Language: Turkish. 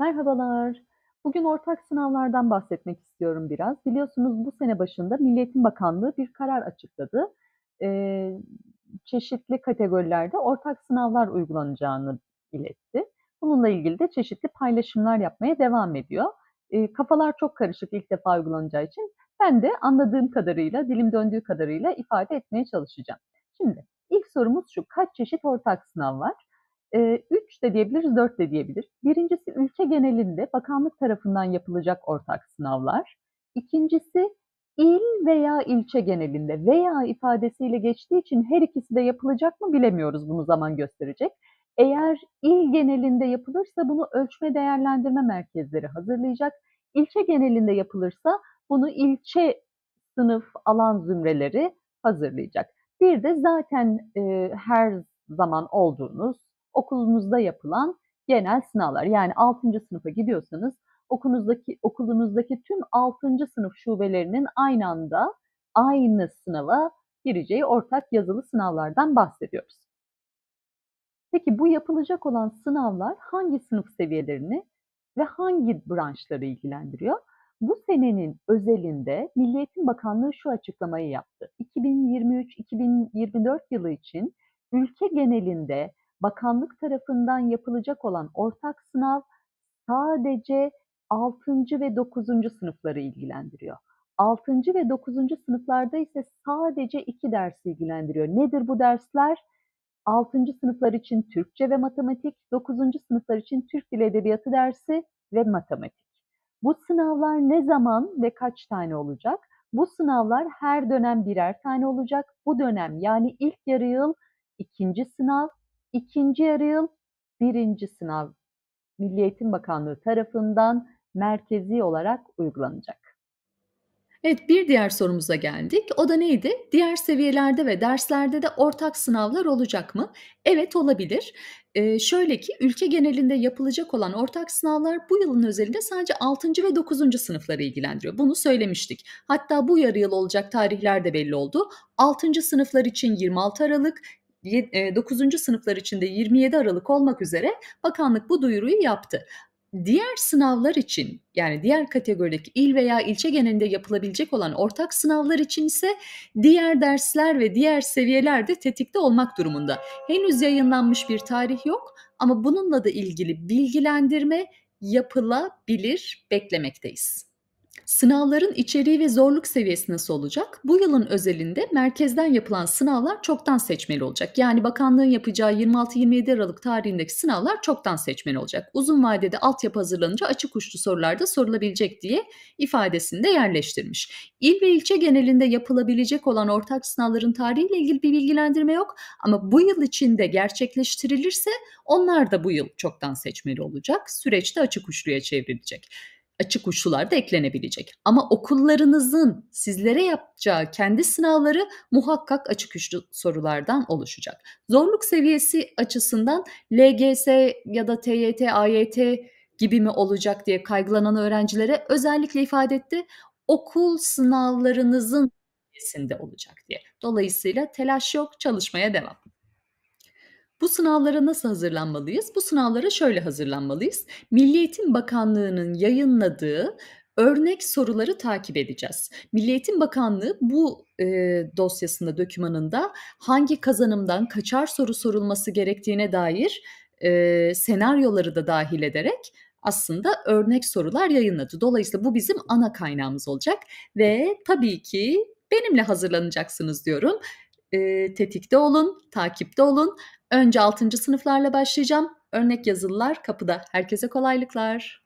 Merhabalar. Bugün ortak sınavlardan bahsetmek istiyorum biraz. Biliyorsunuz bu sene başında Milliyetin Bakanlığı bir karar açıkladı. Ee, çeşitli kategorilerde ortak sınavlar uygulanacağını iletti. Bununla ilgili de çeşitli paylaşımlar yapmaya devam ediyor. Ee, kafalar çok karışık ilk defa uygulanacağı için ben de anladığım kadarıyla, dilim döndüğü kadarıyla ifade etmeye çalışacağım. Şimdi ilk sorumuz şu, kaç çeşit ortak sınav var? üç de diyebiliriz, dört de diyebiliriz. Birincisi ülke genelinde bakanlık tarafından yapılacak ortak sınavlar. İkincisi il veya ilçe genelinde veya ifadesiyle geçtiği için her ikisi de yapılacak mı bilemiyoruz bunu zaman gösterecek. Eğer il genelinde yapılırsa bunu ölçme değerlendirme merkezleri hazırlayacak. İlçe genelinde yapılırsa bunu ilçe sınıf alan zümreleri hazırlayacak. Bir de zaten e, her zaman olduğunuz okulunuzda yapılan genel sınavlar. Yani 6. sınıfa gidiyorsanız okulunuzdaki, okulunuzdaki tüm 6. sınıf şubelerinin aynı anda aynı sınava gireceği ortak yazılı sınavlardan bahsediyoruz. Peki bu yapılacak olan sınavlar hangi sınıf seviyelerini ve hangi branşları ilgilendiriyor? Bu senenin özelinde Milli Eğitim Bakanlığı şu açıklamayı yaptı. 2023-2024 yılı için ülke genelinde bakanlık tarafından yapılacak olan ortak sınav sadece 6. ve 9. sınıfları ilgilendiriyor. 6. ve 9. sınıflarda ise sadece 2 ders ilgilendiriyor. Nedir bu dersler? 6. sınıflar için Türkçe ve matematik, 9. sınıflar için Türk Dili Edebiyatı dersi ve matematik. Bu sınavlar ne zaman ve kaç tane olacak? Bu sınavlar her dönem birer tane olacak. Bu dönem yani ilk yarı yıl ikinci sınav, İkinci yarı yıl birinci sınav Milli Eğitim Bakanlığı tarafından merkezi olarak uygulanacak. Evet bir diğer sorumuza geldik. O da neydi? Diğer seviyelerde ve derslerde de ortak sınavlar olacak mı? Evet olabilir. Ee, şöyle ki ülke genelinde yapılacak olan ortak sınavlar bu yılın özelinde sadece 6. ve 9. sınıfları ilgilendiriyor. Bunu söylemiştik. Hatta bu yarı yıl olacak tarihler de belli oldu. 6. sınıflar için 26 Aralık, 9. E, sınıflar içinde 27 Aralık olmak üzere bakanlık bu duyuruyu yaptı. Diğer sınavlar için yani diğer kategorideki il veya ilçe genelinde yapılabilecek olan ortak sınavlar için ise diğer dersler ve diğer seviyeler de tetikte olmak durumunda. Henüz yayınlanmış bir tarih yok ama bununla da ilgili bilgilendirme yapılabilir beklemekteyiz. Sınavların içeriği ve zorluk seviyesi nasıl olacak? Bu yılın özelinde merkezden yapılan sınavlar çoktan seçmeli olacak. Yani bakanlığın yapacağı 26-27 Aralık tarihindeki sınavlar çoktan seçmeli olacak. Uzun vadede altyapı hazırlanınca açık uçlu sorularda sorulabilecek diye ifadesinde yerleştirmiş. İl ve ilçe genelinde yapılabilecek olan ortak sınavların tarihiyle ilgili bir bilgilendirme yok ama bu yıl içinde gerçekleştirilirse onlar da bu yıl çoktan seçmeli olacak. Süreçte açık uçluya çevrilecek açık uçlular da eklenebilecek. Ama okullarınızın sizlere yapacağı kendi sınavları muhakkak açık uçlu sorulardan oluşacak. Zorluk seviyesi açısından LGS ya da TYT, AYT gibi mi olacak diye kaygılanan öğrencilere özellikle ifade etti. Okul sınavlarınızın seviyesinde olacak diye. Dolayısıyla telaş yok, çalışmaya devam. Bu sınavlara nasıl hazırlanmalıyız? Bu sınavlara şöyle hazırlanmalıyız. Milli Eğitim Bakanlığı'nın yayınladığı örnek soruları takip edeceğiz. Milli Eğitim Bakanlığı bu e, dosyasında, dokümanında hangi kazanımdan kaçar soru sorulması gerektiğine dair e, senaryoları da dahil ederek aslında örnek sorular yayınladı. Dolayısıyla bu bizim ana kaynağımız olacak ve tabii ki benimle hazırlanacaksınız diyorum. E, tetikte olun, takipte olun. Önce 6. sınıflarla başlayacağım. Örnek yazılılar kapıda. Herkese kolaylıklar.